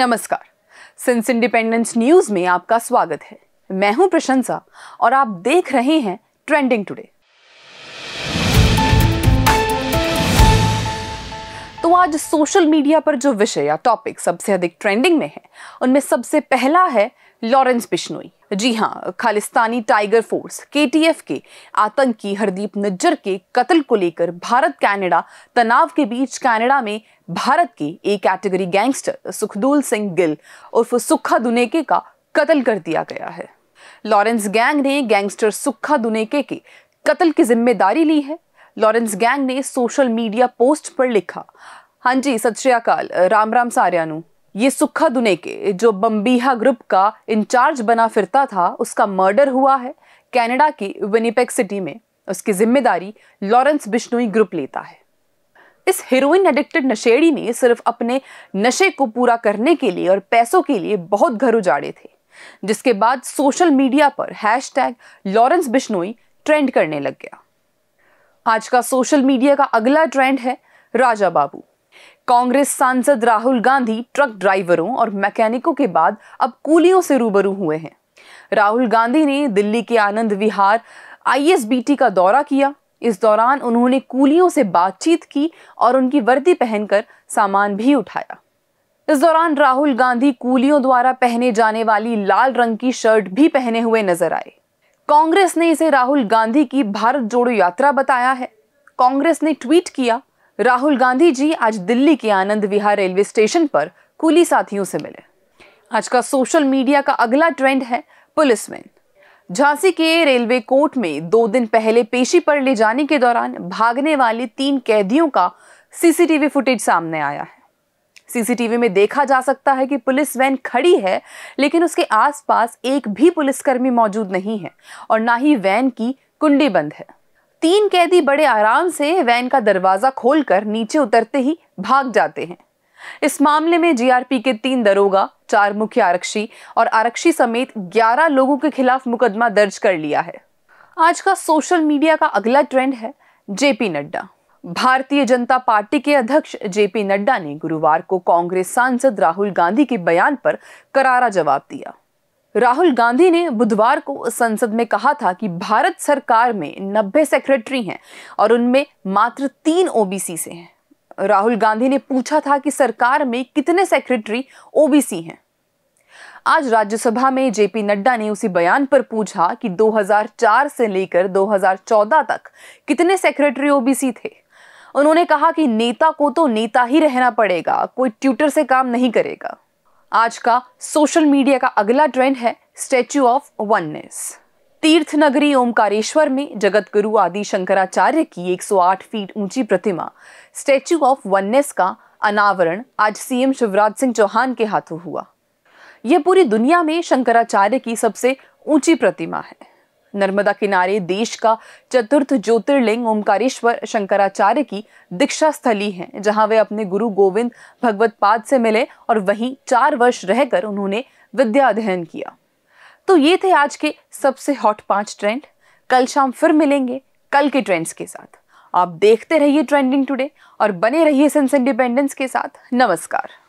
नमस्कार since independence news में आपका स्वागत है मैं हूं प्रशंसा और आप देख रहे हैं ट्रेंडिंग टुडे तो आज सोशल मीडिया पर जो विषय या टॉपिक सबसे अधिक ट्रेंडिंग में है उनमें सबसे पहला है लॉरेंस बिश्नोई जी हाँ खालिस्तानी टाइगर फोर्स के के आतंकी हरदीप नज्जर के कत्ल को लेकर भारत कनाडा तनाव के बीच कनाडा में भारत के एक कैटेगरी गैंगस्टर सुखदूल सिंह गिल उर्फ सुखा दुनेके का कत्ल कर दिया गया है लॉरेंस गैंग ने गैंगस्टर सुखा दुनेके के कत्ल की जिम्मेदारी ली है लॉरेंस गैंग ने सोशल मीडिया पोस्ट पर लिखा हाँ जी सत श्रीकाल राम राम ਸਾਰਿਆਂ ये सुखा दुने के जो बम्बीहा ग्रुप का इंचार्ज बना फिरता था उसका मर्डर हुआ है कनाडा की विनीपेक सिटी में उसकी जिम्मेदारी लॉरेंस बिश्नोई ग्रुप लेता है इस हीरोइन एडिक्टेड नशेड़ी ने सिर्फ अपने नशे को पूरा करने के लिए और पैसों के लिए बहुत घर उजाड़े थे जिसके बाद सोशल मीडिया पर hashtag Lawrence Bishnoi trend करने लग गया आज का सोशल मीडिया का अगला ट्रेंड है राजा बाबू कांग्रेस सांसद राहुल गांधी ट्रक ड्राइवरों और मैकेनिकों के बाद अब कूलियों से रूबरू हुए हैं राहुल गांधी ने दिल्ली के आनंद विहार आईएसबीटी का दौरा किया इस दौरान उन्होंने कूलियों से बातचीत की और उनकी वर्दी पहनकर सामान भी उठाया इस दौरान राहुल गांधी कूलियों द्वारा पहने जाने वाली लाल रंग की शर्ट भी पहने हुए नजर आए कांग्रेस ने इसे राहुल गांधी की भारत जोड़ो यात्रा बताया है कांग्रेस ने ट्वीट किया राहुल गांधी जी आज दिल्ली के आनंद विहार रेलवे स्टेशन पर कूली साथियों से मिले आज का सोशल मीडिया का अगला ट्रेंड है पुलिसमैन झांसी के रेलवे कोर्ट में दो दिन पहले पेशी पर ले जाने के दौरान भागने वाले तीन कैदियों का सीसीटीवी फुटेज सामने आया है सीसीटीवी में देखा जा सकता है कि पुलिस वैन खड़ी है लेकिन उसके आसपास एक भी पुलिसकर्मी मौजूद नहीं है और ना ही वैन की कुंडी बंद है तीन कैदी बड़े आराम से वैन का दरवाज़ा खोलकर नीचे उतरते ही भाग जाते हैं इस मामले में जीआरपी के तीन दरोगा चार मुख्य आरक्षी और आरक्षी समेत 11 लोगों के खिलाफ मुकदमा दर्ज कर लिया है आज का सोशल मीडिया का अगला ट्रेंड है जेपी नड्डा भारतीय जनता पार्टी के अध्यक्ष जेपी नड्डा ने गुरुवार को कांग्रेस सांसद राहुल गांधी के बयान पर करारा जवाब दिया राहुल गांधी ने बुधवार को संसद में कहा था कि भारत सरकार में नब्बे सेक्रेटरी हैं और उनमें मात्र तीन ओबीसी से हैं राहुल गांधी ने पूछा था कि सरकार में कितने सेक्रेटरी ओबीसी हैं आज राज्यसभा में जेपी नड्डा ने उसी बयान पर पूछा कि 2004 से लेकर 2014 तक कितने सेक्रेटरी ओबीसी थे उन्होंने कहा कि नेता को तो नेता ही रहना पड़ेगा कोई ट्यूटर से काम नहीं करेगा आज का सोशल मीडिया का अगला ट्रेंड है स्टेच्यू ऑफ वननेस तीर्थ नगरी ओमकारेश्वर में जगत गुरु आदि शंकराचार्य की 108 फीट ऊंची प्रतिमा स्टेच्यू ऑफ वननेस का अनावरण आज सीएम शिवराज सिंह चौहान के हाथों हुआ यह पूरी दुनिया में शंकराचार्य की सबसे ऊंची प्रतिमा है नर्मदा किनारे देश का चतुर्थ ज्योतिर्लिंग ओमकारेश्वर शंकराचार्य की दीक्षा स्थली है जहां वे अपने गुरु गोविंद भगवत पाद से मिले और वहीं चार वर्ष रहकर उन्होंने विद्या अध्ययन किया तो ये थे आज के सबसे हॉट पांच ट्रेंड कल शाम फिर मिलेंगे कल के ट्रेंड्स के साथ आप देखते रहिए ट्रेंडिंग टुडे और बने रहिए सेंस इंडिपेंडेंस के साथ नमस्कार